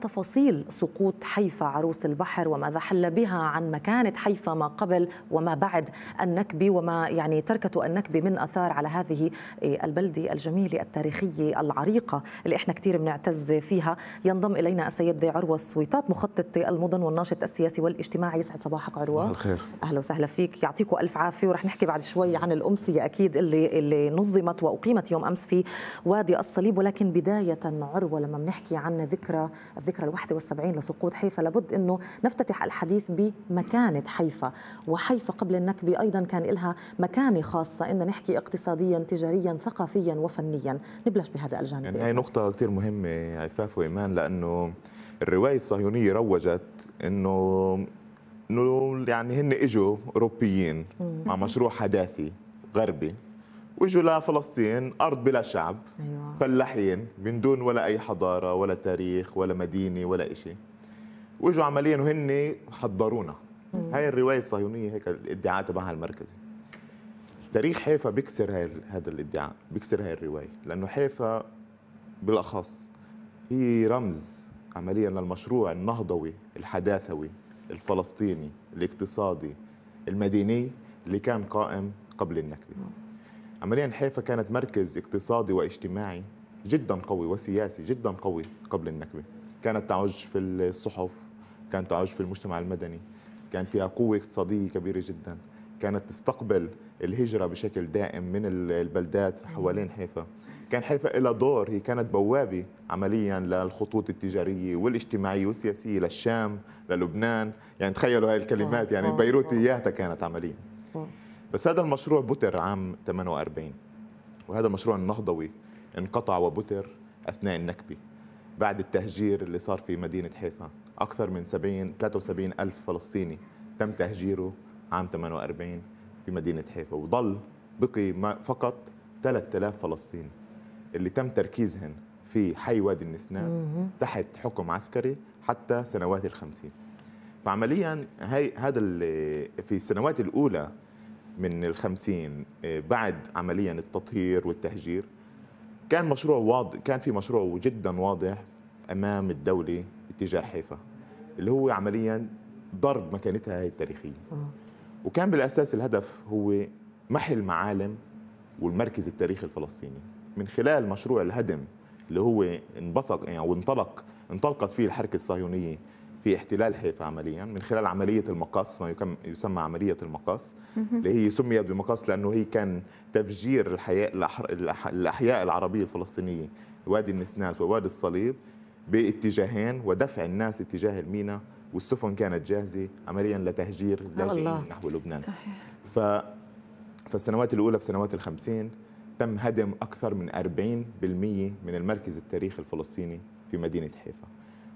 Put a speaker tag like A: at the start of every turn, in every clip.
A: تفاصيل سقوط حيفا عروس البحر وماذا حل بها عن مكانة حيفا ما قبل وما بعد النكبة وما يعني تركته النكبة من أثار على هذه إيه، البلدة الجميلة التاريخية العريقة اللي إحنا كثير بنعتز فيها ينضم إلينا السيد عروة السويطات مخطط المدن والناشط السياسي والاجتماعي يسعد صباحك عروة صباح الخير أهلا وسهلا فيك يعطيكم ألف عافية ورح نحكي بعد شوي عن الأمسية أكيد اللي, اللي نظمت وأقيمت يوم أمس في وادي الصليب ولكن بداية عروة لما بنحكي عن ذكرى الذكرى ال 71 لسقوط حيفا لابد أنه نفتتح الحديث بمكانة حيفا وحيفا قبل النكبة أيضا كان لها مكانة خاصة إن نحكي اقتصاديا تجاريا ثقافيا وفنيا نبلش بهذا الجانب يعني هاي
B: نقطة كثير مهمة عفاف وإيمان لأنه الرواية الصهيونية روجت أنه انه يعني هن اجوا اوروبيين مع مشروع حداثي غربي واجوا لفلسطين ارض بلا شعب أيوة. فلاحين من دون ولا اي حضاره ولا تاريخ ولا مدينه ولا شيء واجوا عمليا وهن حضرونا هاي الروايه الصهيونيه هيك الادعاء تبعها المركزي تاريخ حيفا بيكسر هاي هذا الادعاء بيكسر هاي الروايه لانه حيفا بالاخص هي رمز عمليا للمشروع النهضوي الحداثوي الفلسطيني الاقتصادي المديني اللي كان قائم قبل النكبه عمليا حيفا كانت مركز اقتصادي واجتماعي جدا قوي وسياسي جدا قوي قبل النكبة كانت تعج في الصحف كانت تعج في المجتمع المدني كان فيها قوة اقتصادية كبيرة جدا كانت تستقبل الهجرة بشكل دائم من البلدات حوالين حيفا كان حيفا إلى دور هي كانت بوابة عمليا للخطوط التجارية والاجتماعية والسياسية للشام للبنان يعني تخيلوا هاي الكلمات يعني آه. بيروت إياها كانت عمليا بس هذا المشروع بتر عام 48 وهذا المشروع النهضوي انقطع وبتر أثناء النكبة بعد التهجير اللي صار في مدينة حيفا أكثر من 70 73 ألف فلسطيني تم تهجيره عام 48 في مدينة حيفا وضل بقي فقط 3000 فلسطيني اللي تم تركيزهن في حي وادي النسناس تحت حكم عسكري حتى سنوات الخمسين فعمليا هي هذا في السنوات الأولى من الخمسين آه، بعد عمليا التطهير والتهجير كان مشروع واضح كان في مشروع جدا واضح امام الدوله اتجاه حيفا اللي هو عمليا ضرب مكانتها هي التاريخيه وكان بالاساس الهدف هو محي المعالم والمركز التاريخي الفلسطيني من خلال مشروع الهدم اللي هو انبثق او يعني انطلق انطلقت فيه الحركه الصهيونيه في احتلال حيفا عمليا من خلال عمليه المقص ما يسمى عمليه المقص اللي هي سميت بمقص لانه هي كان تفجير الحياء الاحياء العربيه الفلسطينيه وادي النسناس ووادي الصليب باتجاهين ودفع الناس اتجاه المينا والسفن كانت جاهزه عمليا لتهجير اللاجئين نحو لبنان صحيح. ف فالسنوات الاولى في سنوات الخمسين تم هدم اكثر من 40% من المركز التاريخي الفلسطيني في مدينه حيفا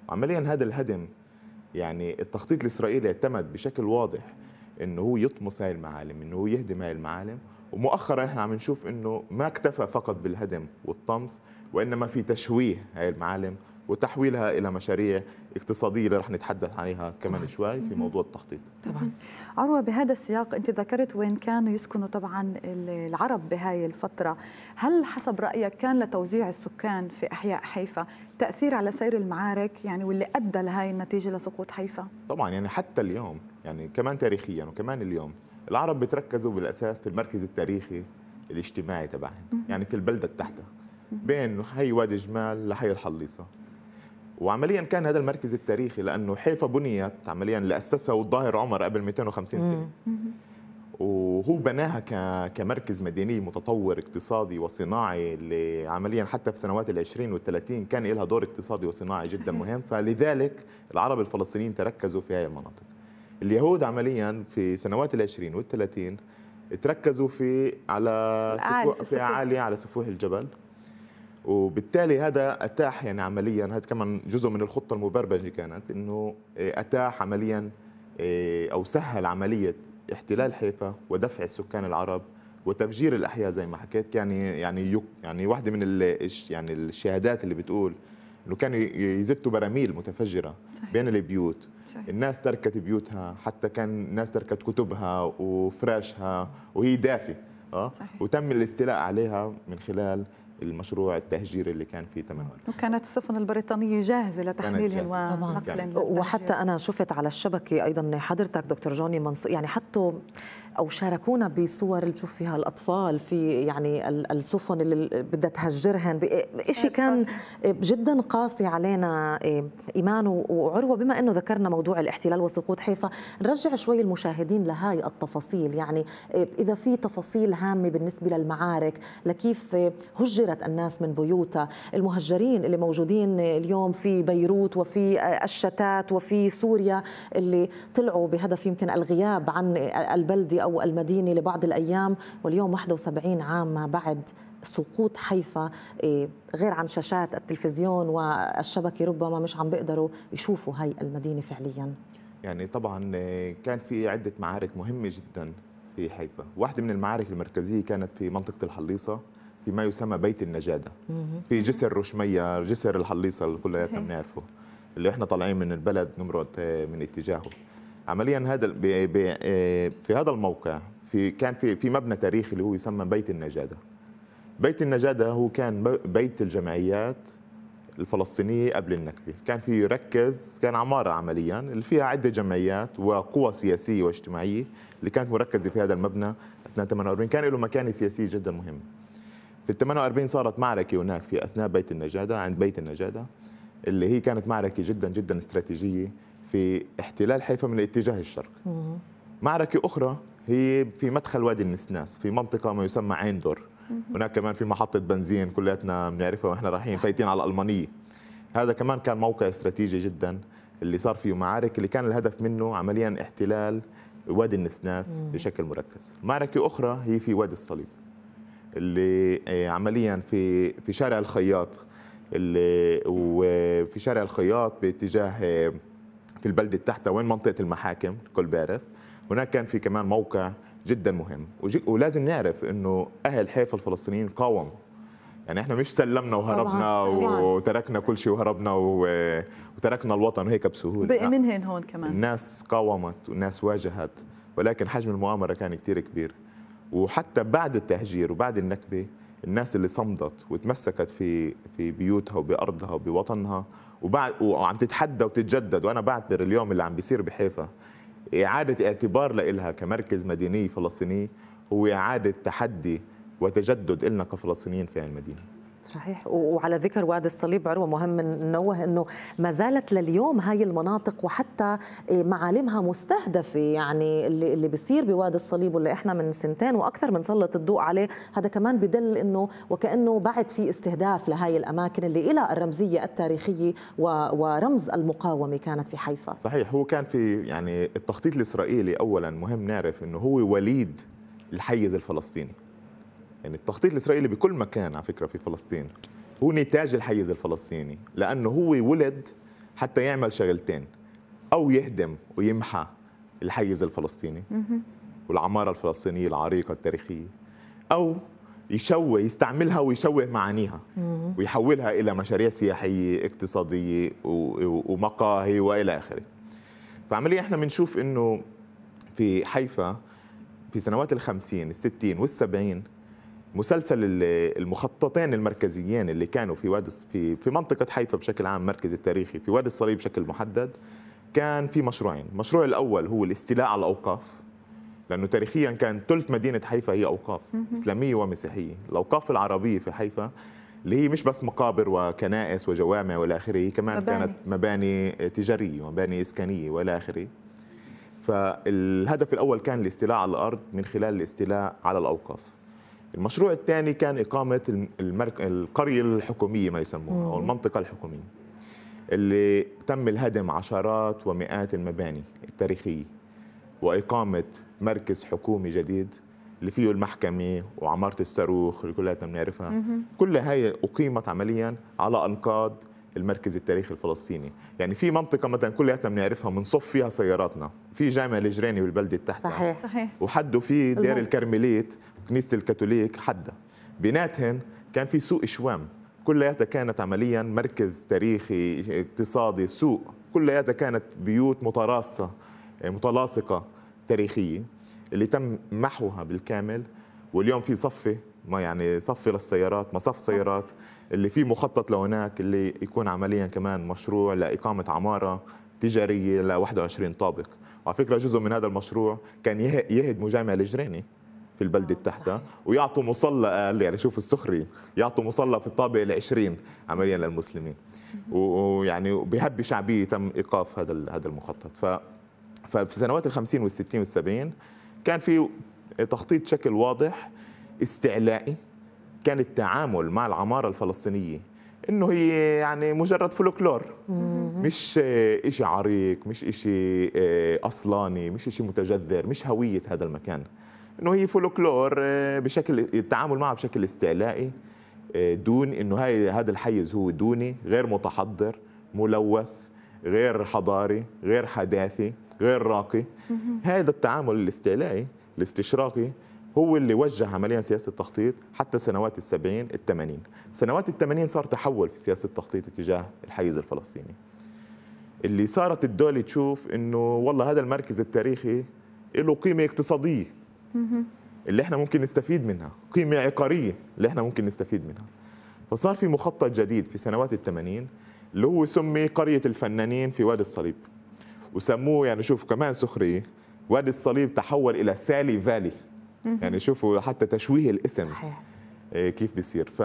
B: عمليا هذا الهدم يعني التخطيط الاسرائيلي اعتمد بشكل واضح انه هو يطمس هاي المعالم انه هو يهدم هاي المعالم ومؤخرا احنا عم نشوف انه ما اكتفى فقط بالهدم والطمس وانما في تشويه هاي المعالم وتحويلها الى مشاريع اقتصاديه اللي رح نتحدث عنها كمان شوي في موضوع التخطيط. طبعا
C: عروه بهذا السياق انت ذكرت وين كانوا يسكنوا طبعا العرب بهاي الفتره، هل حسب رايك كان لتوزيع السكان في احياء حيفا تاثير على سير المعارك يعني واللي ادى لهي النتيجه لسقوط حيفا؟
B: طبعا يعني حتى اليوم يعني كمان تاريخيا وكمان اليوم العرب بتركزوا بالاساس في المركز التاريخي الاجتماعي تبعهم، يعني في البلده تحتها بين حي وادي جمال لحي الحليصه. وعمليا كان هذا المركز التاريخي لانه حيفا بنيت عمليا اللي اسسها والظاهر عمر قبل 250 سنه وهو بناها كمركز مدني متطور اقتصادي وصناعي اللي عمليا حتى في سنوات ال20 وال30 كان لها دور اقتصادي وصناعي جدا مهم فلذلك العرب الفلسطينيين تركزوا في هذه المناطق اليهود عمليا في سنوات ال20 وال30 تركزوا في على سفوح في اعالي على سفوح الجبل وبالتالي هذا اتاح يعني عمليا هذا كمان جزء من الخطه المبرمجه كانت انه آه، اتاح عمليا آه، او سهل عمليه احتلال حيفا ودفع السكان العرب وتفجير الاحياء زي ما حكيت يعني يعني يعني واحده من يعني الشهادات اللي بتقول انه كانوا يزتوا براميل متفجره صحيح. بين البيوت صحيح. الناس تركت بيوتها حتى كان الناس تركت كتبها وفراشها وهي دافي اه وتم الاستيلاء عليها من خلال المشروع التهجير اللي كان فيه 48
A: وكانت السفن البريطانيه جاهزه لتحميلهم ونقلهم يعني وحتى انا شفت على الشبكه ايضا حضرتك دكتور جوني منصور يعني حتى او شاركونا بصور اللي بتشوف فيها الاطفال في يعني السفن اللي بدها تهجرهن شيء إيه، كان جدا قاسي علينا إيه، ايمان وعروه بما انه ذكرنا موضوع الاحتلال وسقوط حيفا نرجع شوي المشاهدين لهاي التفاصيل يعني إيه، اذا في تفاصيل هامه بالنسبه للمعارك لكيف هجر هاجرت الناس من بيوتها المهجرين اللي موجودين اليوم في بيروت وفي الشتات وفي سوريا اللي طلعوا بهدف يمكن الغياب عن البلدة أو المدينة لبعض الأيام واليوم 71 عام ما بعد سقوط حيفا إيه، غير عن شاشات التلفزيون والشبكة ربما مش عم بيقدروا يشوفوا هاي المدينة فعليا
B: يعني طبعا إيه، كان في عدة معارك مهمة جدا في حيفا واحدة من المعارك المركزية كانت في منطقة الحليصة في ما يسمى بيت النجاده في جسر رشميه جسر الحليصه اللي كلياتنا بنعرفه اللي احنا طالعين من البلد نمرد آه، من اتجاهه عمليا هذا آه، في هذا الموقع في كان في في مبنى تاريخي اللي هو يسمى بيت النجاده بيت النجاده هو كان بيت الجمعيات الفلسطينيه قبل النكبه كان في يركز كان عماره عمليا اللي فيها عده جمعيات وقوى سياسيه واجتماعيه اللي كانت مركزه في هذا المبنى اثناء 48 كان له مكانه سياسيه جدا مهمه في ال 48 صارت معركه هناك في اثناء بيت النجاده عند بيت النجاده اللي هي كانت معركه جدا جدا استراتيجيه في احتلال حيفا من الاتجاه الشرق معركه اخرى هي في مدخل وادي النسناس في منطقه ما يسمى عين دور هناك كمان في محطه بنزين كلياتنا بنعرفها واحنا رايحين فايتين على الالمانيه هذا كمان كان موقع استراتيجي جدا اللي صار فيه معارك اللي كان الهدف منه عمليا احتلال وادي النسناس بشكل مركز معركه اخرى هي في وادي الصليب اللي آه، عمليا في في شارع الخياط اللي وفي شارع الخياط باتجاه آه، في البلده تحتها وين منطقه المحاكم الكل بيعرف هناك كان في كمان موقع جدا مهم ولازم نعرف انه اهل حيفا الفلسطينيين قاوموا يعني احنا مش سلمنا وهربنا وتركنا كل شيء وهربنا وتركنا الوطن وهيك بسهوله بقي
C: منهن هون كمان
B: الناس قاومت والناس واجهت ولكن حجم المؤامره كان كثير كبير وحتى بعد التهجير وبعد النكبه الناس اللي صمدت وتمسكت في في بيوتها وبارضها وبوطنها وبعد وعم تتحدى وتتجدد وانا بعتبر اليوم اللي عم بيصير بحيفا اعاده اعتبار لها كمركز مدني فلسطيني هو اعاده تحدي وتجدد إلنا كفلسطينيين في المدينه
A: صحيح وعلى ذكر وادي الصليب عروه مهم ننوه انه ما زالت لليوم هاي المناطق وحتى إيه، معالمها مستهدفه يعني اللي اللي بيصير بوادي الصليب واللي احنا من سنتين واكثر بنسلط الضوء عليه هذا كمان بدل انه وكانه بعد في استهداف لهي الاماكن اللي لها الرمزيه التاريخيه ورمز المقاومه كانت في حيفا
B: صحيح هو كان في يعني التخطيط الاسرائيلي اولا مهم نعرف انه هو وليد الحيز الفلسطيني يعني التخطيط الاسرائيلي بكل مكان على فكره في فلسطين هو نتاج الحيز الفلسطيني لانه هو ولد حتى يعمل شغلتين او يهدم ويمحى الحيز الفلسطيني والعماره الفلسطينيه العريقه التاريخيه او يشوه يستعملها ويشوه معانيها ويحولها الى مشاريع سياحيه اقتصاديه ومقاهي والى اخره فعمليا احنا بنشوف انه في حيفا في سنوات الخمسين الستين والسبعين مسلسل المخططين المركزيين اللي كانوا في وادي في في منطقه حيفا بشكل عام مركز التاريخي في وادي الصليب بشكل محدد كان في مشروعين المشروع الاول هو الاستيلاء على الاوقاف لانه تاريخيا كان ثلث مدينه حيفا هي اوقاف اسلاميه ومسيحيه الاوقاف العربيه في حيفا اللي هي مش بس مقابر وكنائس وجوامع والى اخره كمان مباني. كانت مباني تجاريه ومباني اسكانيه والى اخره فالهدف الاول كان الاستيلاء على الارض من خلال الاستيلاء على الاوقاف المشروع الثاني كان إقامة المرك... القرية الحكومية ما يسموها أو المنطقة الحكومية اللي تم الهدم عشرات ومئات المباني التاريخية وإقامة مركز حكومي جديد اللي فيه المحكمة وعمارة الصاروخ اللي كلها بنعرفها كل هاي أقيمت عمليا على أنقاض المركز التاريخي الفلسطيني يعني في منطقه مثلا كلياتنا بنعرفها بنصف فيها سياراتنا في جامع الجريني والبلده تحتها صحيح صحيح وحدوا في دير الكرمليت كنيسه الكاثوليك حدا بيناتهن كان في سوق شوام كلياتها كانت عمليا مركز تاريخي اقتصادي سوق كلياتها كانت بيوت متراصه متلاصقه تاريخيه اللي تم محوها بالكامل واليوم في صفه ما يعني صفي للسيارات مصف سيارات اللي في مخطط لهناك اللي يكون عمليا كمان مشروع لإقامة عمارة تجارية ل 21 طابق وعلى فكرة جزء من هذا المشروع كان يهد مجامع الجريني في البلدة آه، تحتها ويعطوا مصلى قال يعني شوف السخرية يعطوا مصلى في الطابق العشرين عمليا للمسلمين ويعني بهب شعبية تم إيقاف هذا هذا المخطط ف ففي سنوات الخمسين والستين والسبعين كان في تخطيط شكل واضح استعلائي كان التعامل مع العمارة الفلسطينية انه هي يعني مجرد فلكلور مش إشي عريق مش إشي آه، أصلاني مش إشي متجذر مش هوية هذا المكان انه هي فولكلور آه، بشكل التعامل معها بشكل استعلائي آه، دون انه هاي هذا الحيز هو دوني غير متحضر ملوث غير حضاري غير حداثي غير راقي هذا التعامل الاستعلائي الاستشراقي هو اللي وجه عمليا سياسه التخطيط حتى سنوات السبعين الثمانين سنوات الثمانين صار تحول في سياسه التخطيط اتجاه الحيز الفلسطيني اللي صارت الدولة تشوف انه والله هذا المركز التاريخي له قيمة اقتصادية اللي احنا ممكن نستفيد منها قيمة عقارية اللي احنا ممكن نستفيد منها فصار في مخطط جديد في سنوات الثمانين اللي هو سمي قرية الفنانين في وادي الصليب وسموه يعني شوف كمان سخرية وادي الصليب تحول إلى سالي فالي يعني شوفوا حتى تشويه الاسم إيه، كيف بيصير ف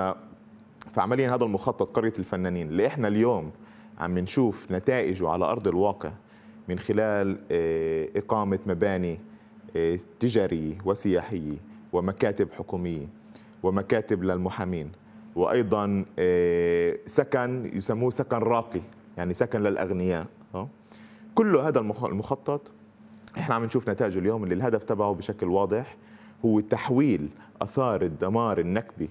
B: فعمليا هذا المخطط قرية الفنانين اللي احنا اليوم عم نشوف نتائجه على أرض الواقع من خلال إيه، إقامة مباني إيه، تجارية وسياحية ومكاتب حكومية ومكاتب للمحامين وأيضا إيه، سكن يسموه سكن راقي يعني سكن للأغنياء كل هذا المخطط احنا عم نشوف نتائجه اليوم اللي الهدف تبعه بشكل واضح هو تحويل اثار الدمار النكبي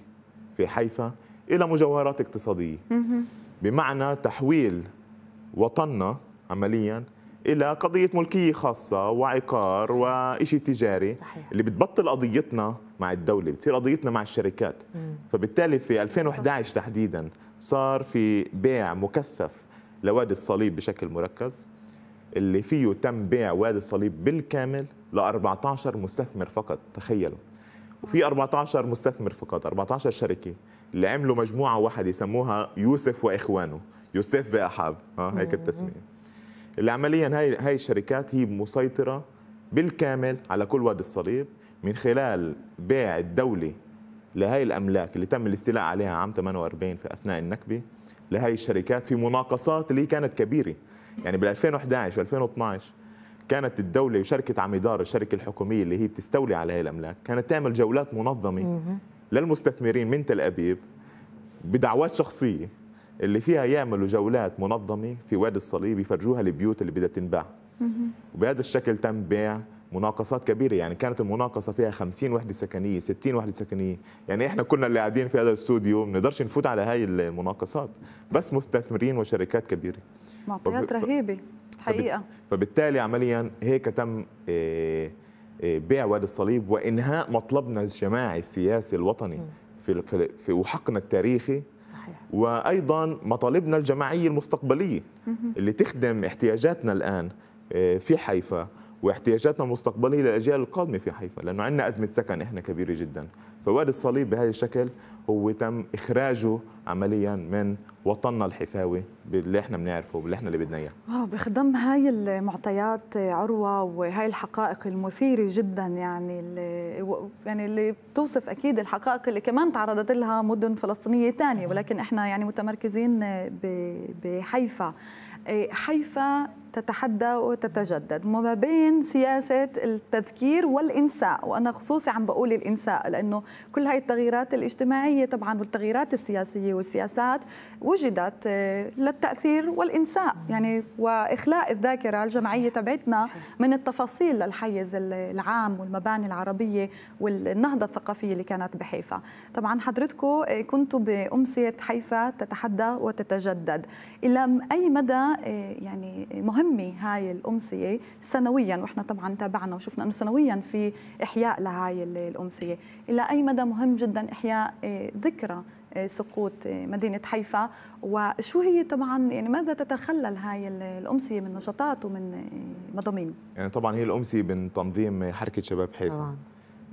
B: في حيفا الى مجوهرات اقتصاديه بمعنى تحويل وطننا عمليا الى قضيه ملكيه خاصه وعقار وشيء تجاري صحيح. اللي بتبطل قضيتنا مع الدوله بتصير قضيتنا مع الشركات مم. فبالتالي في 2011 تحديدا صار في بيع مكثف لوادي الصليب بشكل مركز اللي فيه تم بيع وادي الصليب بالكامل ل 14 مستثمر فقط تخيلوا وفي 14 آه. مستثمر فقط 14 شركه اللي عملوا مجموعه واحده يسموها يوسف واخوانه يوسف باحاب ها هيك التسميه اللي عمليا هاي هاي الشركات هي مسيطره بالكامل على كل وادي الصليب من خلال بيع الدوله لهي الاملاك اللي تم الاستيلاء عليها عام 48 في اثناء النكبه لهي الشركات في مناقصات اللي كانت كبيره يعني بال 2011 و2012 كانت الدولة وشركة عميدار الشركة الحكومية اللي هي بتستولي على هاي الأملاك كانت تعمل جولات منظمة للمستثمرين من تل أبيب بدعوات شخصية اللي فيها يعملوا جولات منظمه في وادي الصليب يفرجوها البيوت اللي بدها تنباع وبهذا الشكل تم بيع مناقصات كبيره يعني كانت المناقصه فيها 50 وحده سكنيه 60 وحده سكنيه يعني احنا كنا اللي قاعدين في هذا الاستوديو ما بنقدرش نفوت على هاي المناقصات بس مستثمرين وشركات كبيره معطيات رهيبه حقيقه فبالتالي عمليا هيك تم آه، آه، بيع وادي الصليب وانهاء مطلبنا الجماعي السياسي الوطني في وحقنا التاريخي صحيح. وايضا مطالبنا الجماعيه المستقبليه اللي تخدم احتياجاتنا الان آه، في حيفا واحتياجاتنا المستقبليه للاجيال القادمه في حيفا لانه عندنا ازمه سكن احنا كبيره جدا فوادي الصليب بهذا الشكل هو تم اخراجه عمليا من وطننا الحفاوي باللي احنا بنعرفه واللي احنا اللي بدنا اياه
C: بخدم هاي المعطيات عروه وهاي الحقائق المثيره جدا يعني اللي يعني اللي بتوصف اكيد الحقائق اللي كمان تعرضت لها مدن فلسطينيه ثانيه ولكن احنا يعني متمركزين بحيفا إيه، حيفا تتحدى وتتجدد وما بين سياسة التذكير والإنساء وأنا خصوصي عم بقول الإنساء لأنه كل هاي التغييرات الاجتماعية طبعا والتغييرات السياسية والسياسات وجدت آه، للتأثير والإنساء يعني وإخلاء الذاكرة الجمعية تبعتنا من التفاصيل للحيز العام والمباني العربية والنهضة الثقافية اللي كانت بحيفا طبعا حضرتكم آه، كنتوا بأمسية حيفا تتحدى وتتجدد إلى أي مدى آه، يعني مهم تنمي هاي الامسيه سنويا واحنا طبعا تابعنا وشفنا انه سنويا في احياء لهاي الامسيه الى اي مدى مهم جدا احياء آه، ذكرى آه، سقوط آه، مدينة حيفا وشو هي طبعا يعني ماذا تتخلل هاي الأمسية من نشاطات ومن مضامين
B: يعني طبعا هي الأمسية من تنظيم حركة شباب حيفا طبعا.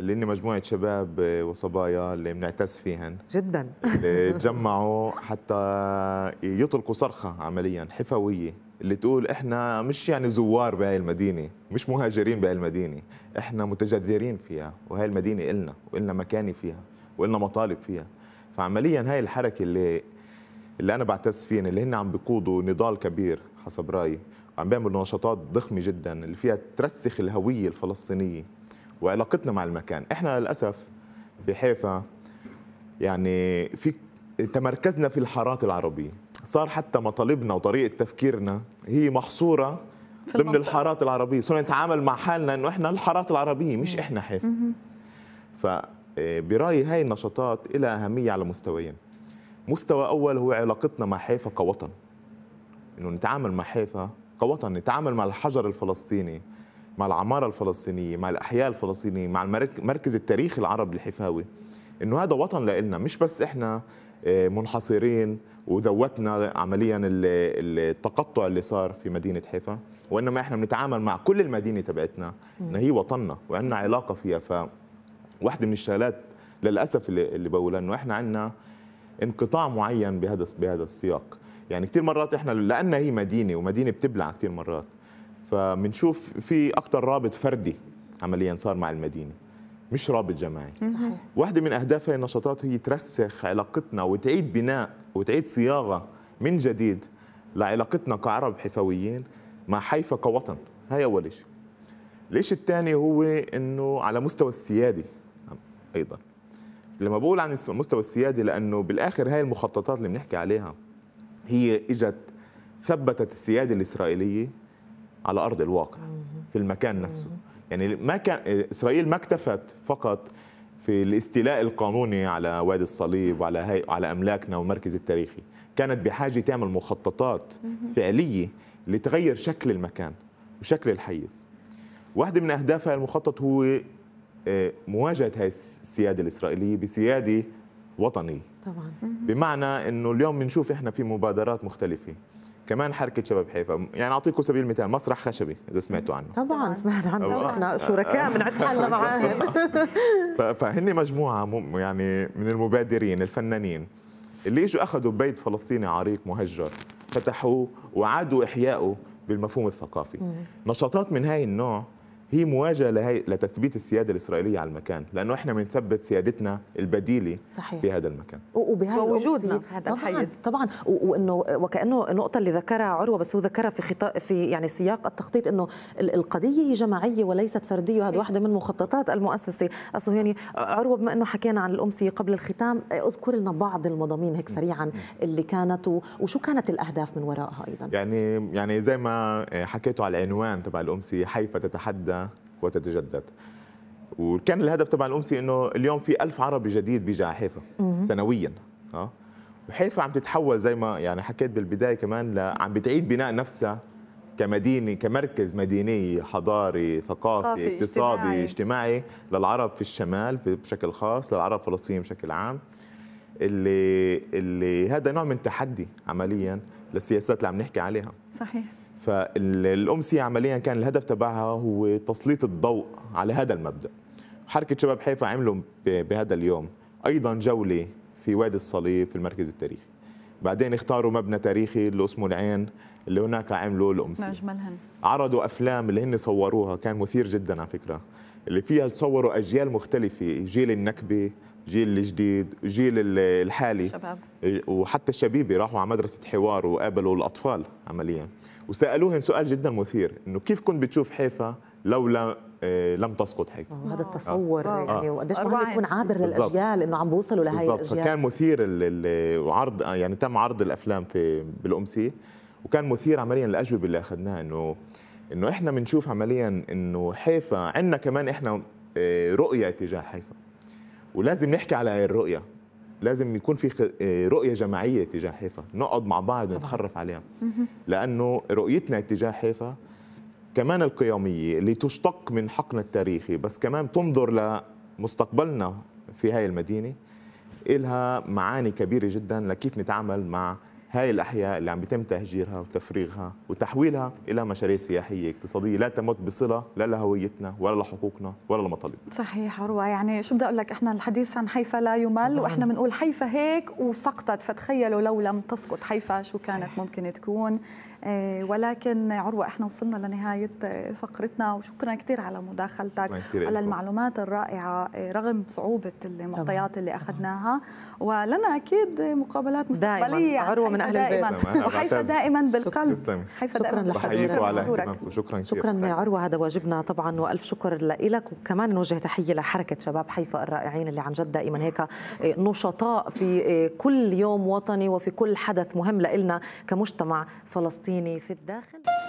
B: اللي هن مجموعة شباب وصبايا اللي بنعتز فيهن جدا اللي تجمعوا حتى يطلقوا صرخة عمليا حفوية اللي تقول احنا مش يعني زوار بهاي المدينه مش مهاجرين بهاي المدينه احنا متجذرين فيها وهاي المدينه إلنا وإلنا مكانه فيها وإلنا مطالب فيها فعمليا هاي الحركه اللي اللي انا بعتز فيها اللي هن عم بيقودوا نضال كبير حسب رايي عم بيعملوا نشاطات ضخمه جدا اللي فيها ترسخ الهويه الفلسطينيه وعلاقتنا مع المكان احنا للاسف في حيفا يعني في تمركزنا في الحارات العربيه صار حتى مطالبنا وطريقه تفكيرنا هي محصوره ضمن الحارات العربيه صرنا نتعامل مع حالنا انه احنا الحارات العربيه مش احنا حيف فبرأيي آه، هاي النشاطات لها اهميه على مستويين مستوى اول هو علاقتنا مع حيفا كوطن انه نتعامل مع حيفا كوطن نتعامل مع الحجر الفلسطيني مع العماره الفلسطينيه مع الاحياء الفلسطينيه مع مركز التاريخ العربي الحفاوي انه هذا وطن لإلنا مش بس احنا آه، منحصرين وذوتنا عمليا التقطع اللي صار في مدينه حيفا وانما احنا بنتعامل مع كل المدينه تبعتنا ان هي وطننا وعنا علاقه فيها ف من الشغلات للاسف اللي بقولها انه احنا عندنا انقطاع معين بهذا بهذا السياق يعني كثير مرات احنا لان هي مدينه ومدينه بتبلع كثير مرات فبنشوف في اكثر رابط فردي عمليا صار مع المدينه مش رابط جماعي صحيح. واحدة من أهداف هاي النشاطات هي ترسخ علاقتنا وتعيد بناء وتعيد صياغة من جديد لعلاقتنا كعرب حفويين مع حيفا كوطن هاي أول شيء الشيء الثاني هو أنه على مستوى السيادي أيضا لما بقول عن المستوى السيادي لأنه بالآخر هاي المخططات اللي بنحكي عليها هي إجت ثبتت السيادة الإسرائيلية على أرض الواقع في المكان نفسه يعني ما كان اسرائيل ما اكتفت فقط في الاستيلاء القانوني على وادي الصليب وعلى هي... على املاكنا ومركز التاريخي كانت بحاجه تعمل مخططات فعليه لتغير شكل المكان وشكل الحيز واحدة من أهداف هذا المخطط هو آه، مواجهة هذه السيادة الإسرائيلية بسيادة وطنية طبعا بمعنى أنه اليوم بنشوف إحنا في مبادرات مختلفة كمان حركه شباب حيفا يعني اعطيكم سبيل المثال مسرح خشبي اذا سمعتوا عنه
A: طبعا سمعنا عنه احنا شركاء بنعد حالنا معاهم
B: فهن مجموعه يعني من المبادرين الفنانين اللي اجوا اخذوا بيت فلسطيني عريق مهجر فتحوه وعادوا احيائه بالمفهوم الثقافي نشاطات من هاي النوع هي مواجهه لهي لتثبيت السياده الاسرائيليه على المكان لانه احنا بنثبت سيادتنا البديله صحيح. في هذا المكان
A: ووجودنا هذا الحيز طبعا وانه وكانه النقطه اللي ذكرها عروه بس هو ذكرها في خطا في يعني سياق التخطيط انه القضيه هي جماعيه وليست فرديه وهذا إيه. واحده من مخططات المؤسسه الصهيوني عروه بما انه حكينا عن الامسيه قبل الختام اذكر لنا بعض المضامين هيك سريعا اللي كانت وشو كانت الاهداف من وراءها
B: ايضا يعني يعني زي ما حكيتوا على العنوان تبع الامسيه حيفا تتحدى وتتجدد وكان الهدف تبع الامسي انه اليوم في ألف عربي جديد بيجي على حيفا سنويا اه وحيفا عم تتحول زي ما يعني حكيت بالبدايه كمان عم بتعيد بناء نفسها كمدينه كمركز مديني حضاري ثقافي اقتصادي اجتماعي. اجتماعي للعرب في الشمال بشكل خاص للعرب الفلسطينيين بشكل عام اللي اللي هذا نوع من تحدي عمليا للسياسات اللي عم نحكي عليها صحيح فالأمسية عمليا كان الهدف تبعها هو تسليط الضوء على هذا المبدأ حركة شباب حيفا عملوا بهذا اليوم أيضا جولة في وادي الصليب في المركز التاريخي بعدين اختاروا مبنى تاريخي اللي اسمه العين اللي هناك عملوا الأمسية أجملهن عرضوا أفلام اللي هن صوروها كان مثير جدا على فكرة اللي فيها تصوروا أجيال مختلفة جيل النكبة جيل الجديد جيل الحالي الشباب إيه، وحتى الشبيبة راحوا على مدرسة حوار وقابلوا الأطفال عمليا وسالوهم سؤال جدا مثير انه كيف كنت بتشوف حيفا لولا آه، لم تسقط حيفا هذا آه. التصور آه. يعني وقديش
A: مهم يكون عابر للاجيال انه عم بوصلوا لهي الاجيال بالضبط فكان
B: مثير وعرض آه، يعني تم عرض الافلام في بالامسيه وكان مثير عمليا الاجوبه اللي اخذناها انه انه احنا بنشوف عمليا انه حيفا عندنا كمان احنا رؤيه تجاه حيفا ولازم نحكي على هاي الرؤيه لازم يكون في آه، رؤيه جماعيه تجاه حيفا نقعد مع بعض ونتخرف عليها لانه رؤيتنا تجاه حيفا كمان القيميه اللي تشتق من حقنا التاريخي بس كمان تنظر لمستقبلنا في هاي المدينه إلها معاني كبيره جدا لكيف نتعامل مع هاي الأحياء اللي عم بيتم تهجيرها وتفريغها وتحويلها إلى مشاريع سياحية اقتصادية لا تمت بصلة لا لهويتنا ولا لحقوقنا ولا لمطالبنا
C: صحيح عروة يعني شو بدي أقول لك إحنا الحديث عن حيفا لا يمل نعم. وإحنا بنقول حيفا هيك وسقطت فتخيلوا لو لم تسقط حيفا شو كانت ممكن تكون آه، ولكن عروة احنا وصلنا لنهاية آه، فقرتنا وشكرا كثير على مداخلتك على المعلومات الرائعة آه، رغم صعوبة المعطيات اللي أخذناها
A: ولنا أكيد مقابلات مستقبلية دائما عروة من أهل البيت وحيفا دائما بالقلب حيفا دائما بالقلب
B: شكرا كثير شكرا
A: عروة هذا واجبنا طبعا وألف شكر لك وكمان نوجه تحية لحركة شباب حيفا الرائعين اللي عن جد دائما هيك نشطاء في كل يوم وطني وفي كل حدث مهم لنا كمجتمع فلسطيني فيني في الداخل